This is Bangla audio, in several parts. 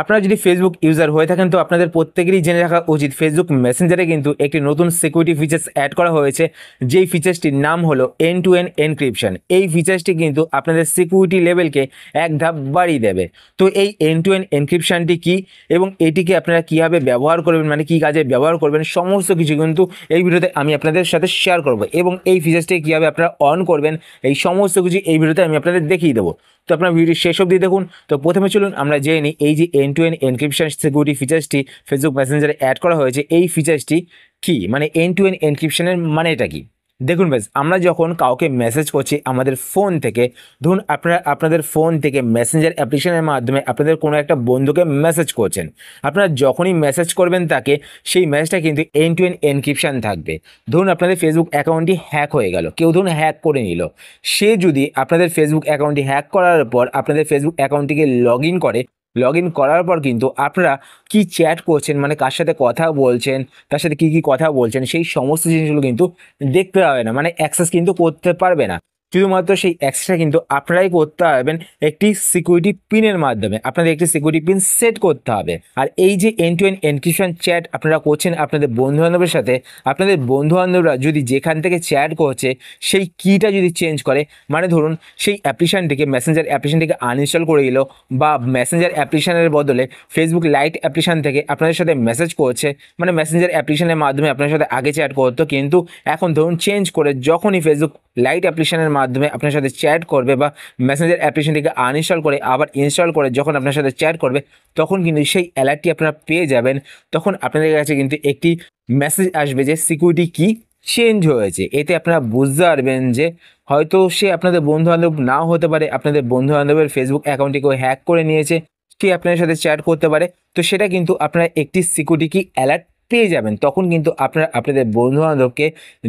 আপনারা যদি ফেসবুক ইউজার হয়ে থাকেন তো আপনাদের প্রত্যেকেরই জেনে রাখা উচিত ফেসবুক মেসেঞ্জারে কিন্তু একটি নতুন সিকিউরিটি ফিচার্স অ্যাড করা হয়েছে যেই ফিচার্সটির নাম হলো এন টু এন এনক্রিপশন এই ফিচার্সটি কিন্তু আপনাদের সিকিউরিটি লেভেলকে এক ধাপ বাড়িয়ে দেবে তো এই এন টু এন এনক্রিপশানটি কী এবং এটিকে আপনারা কীভাবে ব্যবহার করবেন মানে কী কাজে ব্যবহার করবেন সমস্ত কিছু কিন্তু এই ভিডিওতে আমি আপনাদের সাথে শেয়ার করব এবং এই ফিচার্সটি কীভাবে আপনারা অন করবেন এই সমস্ত কিছু এই ভিডিওতে আমি আপনাদের দেখিয়ে দেবো তো আপনার ভিডিও শেষ অবধি দেখুন তো প্রথমে চলুন আমরা জেনে নিই এই যে end to end encryption security ফিচার্সটি ফেসবুক মেসেঞ্জারে অ্যাড করা হয়েছে এই ফিচার্সটি কি মানে এন টু এন এনক্রিপশনের মানে এটা কি দেখুন ব্যাস আমরা যখন কাউকে মেসেজ করছি আমাদের ফোন থেকে ধরুন আপনারা আপনাদের ফোন থেকে মেসেঞ্জার অ্যাপ্লিকেশনের মাধ্যমে আপনাদের কোনো একটা বন্ধুকে মেসেজ করছেন আপনারা যখনই মেসেজ করবেন তাকে সেই মেসেজটা কিন্তু এন টু এন এনক্রিপশান থাকবে ধরুন আপনাদের ফেসবুক অ্যাকাউন্টটি হ্যাক হয়ে গেল কেউ ধরুন হ্যাক করে নিল সে যদি আপনাদের ফেসবুক অ্যাকাউন্টটি হ্যাক করার পর আপনাদের ফেসবুক অ্যাকাউন্টটিকে লগ করে লগ ইন করার পর কিন্তু আপনারা কি চ্যাট করছেন মানে কার সাথে কথা বলছেন তার সাথে কি কি কথা বলছেন সেই সমস্ত জিনিসগুলো কিন্তু দেখতে পাবে না মানে অ্যাক্সেস কিন্তু করতে পারবে না শুধুমাত্র সেই অ্যাক্সেসটা কিন্তু আপনারাই করতে পারবেন একটি সিকিউরিটি পিনের মাধ্যমে আপনাদের একটি সিকিউরিটি পিন সেট করতে হবে আর এই যে end to end encryption chat আপনারা করছেন আপনাদের বন্ধুবান্ধবের সাথে আপনাদের বন্ধুবান্ধবরা যদি যেখান থেকে চ্যাট করছে সেই কিটা যদি চেঞ্জ করে মানে ধরুন সেই অ্যাপ্লিকেশানটিকে মেসেঞ্জার অ্যাপ্লিকেশানটিকে আনইনস্টল করে দিল বা মেসেঞ্জার অ্যাপ্লিকেশানের বদলে ফেসবুক লাইট অ্যাপ্লিকেশান থেকে আপনাদের সাথে মেসেজ করছে মানে মেসেঞ্জার অ্যাপ্লিকেশানের মাধ্যমে আপনাদের সাথে আগে চ্যাট করতো কিন্তু এখন ধরুন চেঞ্জ করে যখনই ফেসবুক লাইট অ্যাপ্লিকেশনের মাধ্যমে আপনার সাথে চ্যাট করবে বা মেসেঞ্জার থেকে আনইনস্টল করে আবার ইনস্টল করে যখন আপনার সাথে চ্যাট করবে তখন কিন্তু সেই অ্যালার্টটি আপনারা পেয়ে যাবেন তখন আপনাদের কাছে কিন্তু একটি মেসেজ আসবে যে সিকিউরিটি কি চেঞ্জ হয়েছে এতে আপনারা বুঝতে পারবেন যে হয়তো সে আপনাদের বন্ধুবান্ধব নাও হতে পারে আপনাদের বন্ধুবান্ধবের ফেসবুক অ্যাকাউন্টটিকেও হ্যাক করে নিয়েছে কে আপনার সাথে চ্যাট করতে পারে তো সেটা কিন্তু আপনারা একটি সিকিউরিটি কি অ্যালার্ট পেয়ে যাবেন তখন কিন্তু আপনারা আপনাদের বন্ধুবান্ধবকে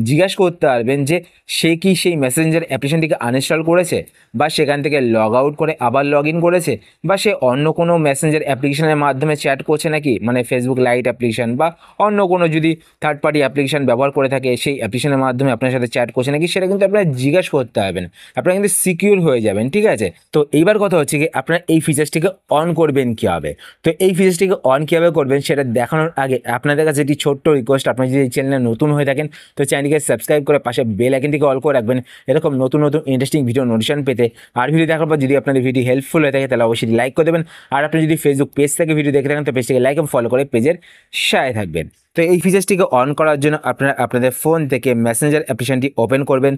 জিজ্ঞাসা করতে পারবেন যে সে কি সেই মেসেঞ্জার অ্যাপ্লিকেশন থেকে আনইনস্টল করেছে বা সেখান থেকে লগ আউট করে আবার লগ ইন করেছে বা সে অন্য কোনো মেসেঞ্জার অ্যাপ্লিকেশনের মাধ্যমে চ্যাট করছে নাকি মানে ফেসবুক লাইট অ্যাপ্লিকেশান বা অন্য কোনো যদি থার্ড পার্টি অ্যাপ্লিকেশন ব্যবহার করে থাকে সেই অ্যাপ্লিকেশনের মাধ্যমে আপনার সাথে চ্যাট করছে নাকি সেটা কিন্তু আপনারা জিজ্ঞাসা করতে পারবেন আপনারা কিন্তু সিকিউর হয়ে যাবেন ঠিক আছে তো এইবার কথা হচ্ছে কি আপনারা এই ফিচার্সটিকে অন করবেন কীভাবে তো এই ফিচার্সটিকে অন কীভাবে করবেন সেটা দেখানোর আগে আপনাদের কাছে একটি ছোট্ট রিকোয়েস্ট আপনি যদি এই চ্যানেলে নতুন হয়ে থাকেন তো চ্যানেলকে সাবস্ক্রাইব করে পাশে বেল আইকনটিকে অল করে রাখবেন এরকম নতুন নতুন ইন্টারেস্টিং ভিডিও নোটিশন পেতে আর ভিডিও দেখার পর যদি আপনাদের ভিডিও হেল্পফুল হয়ে থাকে তাহলে অবশ্যই লাইক করে দেবেন আর আপনি যদি ফেসবুক পেজ থেকে ভিডিও দেখে থাকেন তো পেজটিকে লাইক এবং ফলো করে পেজের সায় থাকবেন তো এই ফিচার্সটিকে অন করার জন্য আপনারা আপনাদের ফোন থেকে মেসেঞ্জার অ্যাপ্লিকেশনটি ওপেন করবেন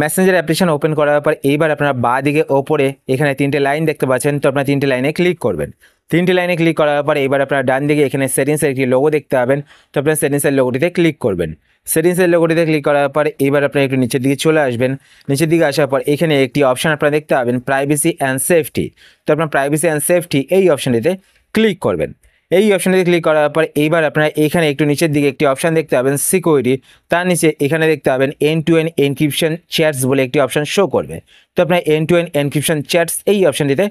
মেসেঞ্জার অ্যাপ্লিকেশন ওপেন করার পর এইবার আপনারা বা দিকে ওপরে এখানে তিনটে লাইন দেখতে পাচ্ছেন তো আপনারা তিনটে লাইনে ক্লিক করবেন তিনটি লাইনে ক্লিক করার পরে এবার আপনারা ডান দিকে এখানে সেটিংসের একটি লোগো দেখতে পাবেন তো আপনারা সেটিংসের লোগোটিতে ক্লিক করবেন সেটিংসের লোগোটিতে ক্লিক করার পর এবার আপনারা একটু নিচের দিকে চলে আসবেন নিচের দিকে আসার পর এখানে একটি অপশান আপনারা দেখতে পাবেন প্রাইভেসি অ্যান্ড সেফটি তো আপনার প্রাইভেসি অ্যান্ড সেফটি এই অপশানটিতে ক্লিক করবেন এই অপশানটিতে ক্লিক করার পর এইবার আপনারা এখানে একটু নিচের দিকে একটি অপশান দেখতে পাবেন সিকিউরিটি তার নিচে এখানে দেখতে পাবেন end to end encryption chats বলে একটি অপশান শো করবে তো আপনার end to end encryption chats এই অপশানটিতে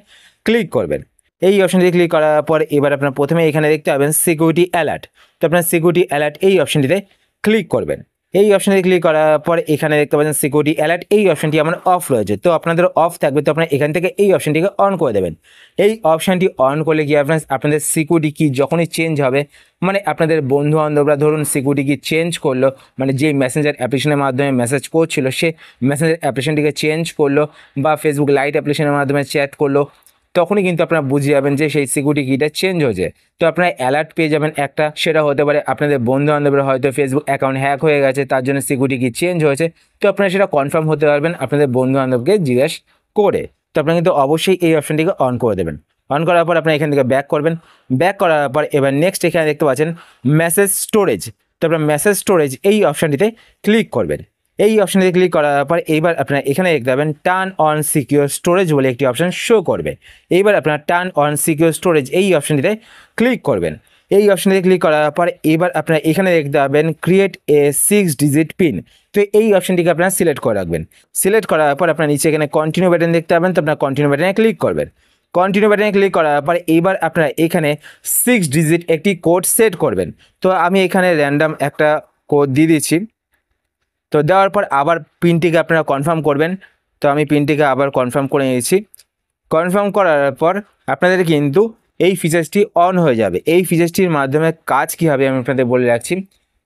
ক্লিক করবেন এই অপশানটি ক্লিক করার পর এবার আপনার প্রথমে এখানে দেখতে পাবেন সিকিউরিটি অ্যালার্ট তো আপনার সিকিউরিটি অ্যালার্ট এই অপশানটিতে ক্লিক করবেন এই অপশানে ক্লিক করার পর এখানে দেখতে পাচ্ছেন সিকিউরিটি অ্যালার্ট এই অপশানটি আমার অফ রয়েছে তো আপনাদের অফ থাকবে তো আপনারা এখান থেকে এই অপশানটিকে অন করে দেবেন এই অপশানটি অন করলে কি আপনার আপনাদের সিকিউরিটি কি যখনই চেঞ্জ হবে মানে আপনাদের বন্ধু বান্ধবরা ধরুন সিকিউরিটি কি চেঞ্জ করলো মানে যে মেসেঞ্জার অ্যাপ্লিকেশনের মাধ্যমে মেসেজ করছিল সে মেসেঞ্জার অ্যাপ্লিকেশনটিকে চেঞ্জ করলো বা ফেসবুক লাইট অ্যাপ্লিকেশনের মাধ্যমে চ্যাট করলো তখনই কিন্তু আপনারা বুঝে যাবেন যে সেই সিকিউরিটি কিটা চেঞ্জ হয়েছে তো আপনারা অ্যালার্ট পেয়ে যাবেন একটা সেটা হতে পারে আপনাদের বন্ধু বান্ধবের হয়তো ফেসবুক অ্যাকাউন্ট হ্যাক হয়ে গেছে তার জন্য সিকিউরিটি কি চেঞ্জ হয়েছে তো আপনারা সেটা কনফার্ম হতে পারবেন আপনাদের বন্ধু বান্ধবকে জিজ্ঞেস করে তো আপনারা কিন্তু অবশ্যই এই অপশানটিকে অন করে দেবেন অন করার পর আপনারা এখান থেকে ব্যাক করবেন ব্যাক করার পর এবার নেক্সট এখানে দেখতে পাচ্ছেন মেসেজ স্টোরেজ তো আপনার মেসেজ স্টোরেজ এই অপশানটিতে ক্লিক করবেন এই অপশানটিতে ক্লিক করার পর এইবার আপনার এখানে দেখতে পাবেন টার্ন অন সিকিউর স্টোরেজ বলে একটি অপশান শো করবে এইবার আপনার টার্ন অন সিকিউর স্টোরেজ এই অপশানটিতে ক্লিক করবেন এই অপশানটিতে ক্লিক করার পর এবার আপনার এখানে দেখতে পাবেন create a six digit pin তো এই অপশানটিকে আপনার সিলেক্ট করে রাখবেন সিলেক্ট করার পর আপনার নিচে এখানে কন্টিনিউ বাটন দেখতে পাবেন তো আপনার কন্টিনিউ বাটনে ক্লিক করবেন কন্টিনিউ বাটনে ক্লিক করার পর এইবার আপনার এখানে সিক্স ডিজিট একটি কোড সেট করবেন তো আমি এখানে র্যান্ডাম একটা কোড দিয়ে দিচ্ছি তো দেওয়ার পর আবার পিনটিকে আপনারা কনফার্ম করবেন তো আমি পিনটিকে আবার কনফার্ম করে নিয়েছি কনফার্ম করার পর আপনাদের কিন্তু এই ফিচার্সটি অন হয়ে যাবে এই ফিচার্সটির মাধ্যমে কাজ কী হবে আমি আপনাদের বলে রাখছি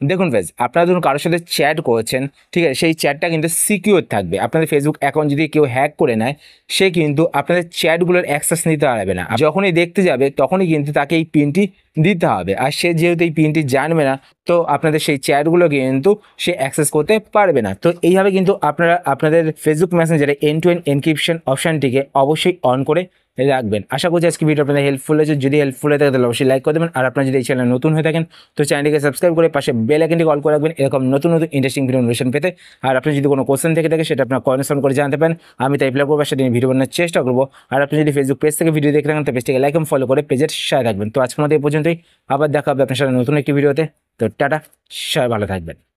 দেখুন ফেজ আপনারা ধরুন কারোর সাথে চ্যাট করেছেন ঠিক আছে সেই চ্যাটটা কিন্তু সিকিওর থাকবে আপনাদের ফেসবুক অ্যাকাউন্ট যদি কেউ হ্যাক করে নেয় সে কিন্তু আপনাদের চ্যাটগুলোর অ্যাক্সেস নিতে পারবে না যখনই দেখতে যাবে তখনই কিন্তু তাকে এই পিনটি দিতে হবে আর সে যেহেতু এই পিনটি জানবে না তো আপনাদের সেই চ্যাটগুলো কিন্তু সে অ্যাক্সেস করতে পারবে না তো এইভাবে কিন্তু আপনারা আপনাদের ফেসবুক মেসেঞ্জারে এন টু এন এনক্রিপশন অপশানটিকে অবশ্যই অন করে রাখবেন আশা করছি আজকে ভিডিও আপনাদের হেল্পফুল হয়েছে যদি হেল্পফুল হয়ে থাকে তাহলে অবশ্যই লাইক করে দেবেন আর আপনার যদি এই চ্যানেল নতুন হয়ে থাকেন তো চ্যানেলটিকে সাবস্ক্রাইব করে পাশে বেল আইকনটি কল করে রাখবেন এরকম নতুন নতুন ইন্টারেস্টিং ভিডিও অনুষ্ঠান পেতে আর আপনি যদি কোনো কোশ্চেন থেকে থাকে সেটা আপনার কনসার্ন করে জানতে পারেন আমি তাই প্লে করবো সেটা ভিডিও বানানোর চেষ্টা করবো আর আপনি যদি ফেসবুক পেজ থেকে ভিডিও দেখে থাকেন তো পেজটিকে লাইক এবং ফলো করে পেজের সাথে রাখবেন তো আজকের মধ্যে এই পর্যন্তই আবার দেখা হবে আপনার সাথে নতুন একটি ভিডিওতে তো টাটা সবাই ভালো থাকবেন